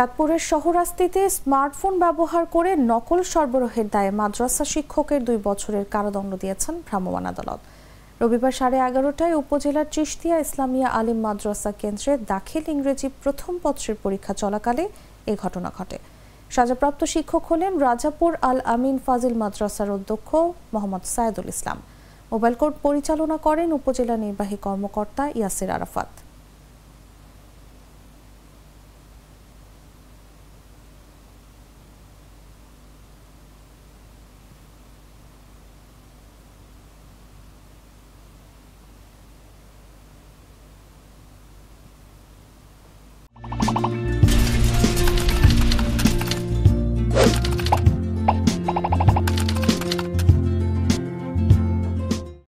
চাঁদপুরের শহরাস্তিতে স্মার্টফোন ব্যবহার করে নকল সরবরাহের দায়ে মাদ্রাসা শিক্ষকের দুই বছরের কারাদণ্ড দিয়েছেন ভ্রাম্যমাণ আদালত রবিবার সাড়ে এগারোটায় উপজেলার চিশতিয়া ইসলামিয়া আলিম মাদ্রাসা কেন্দ্রে দাখিল ইংরেজি প্রথম পত্রের পরীক্ষা চলাকালে এ ঘটনা ঘটে সাজাপ্রাপ্ত শিক্ষক হলেন রাজাপুর আল আমিন ফাজিল মাদ্রাসার অধ্যক্ষ মোহাম্মদ সায়েদুল ইসলাম মোবাইল কোর্ট পরিচালনা করেন উপজেলা নির্বাহী কর্মকর্তা ইয়াসির আরাফাত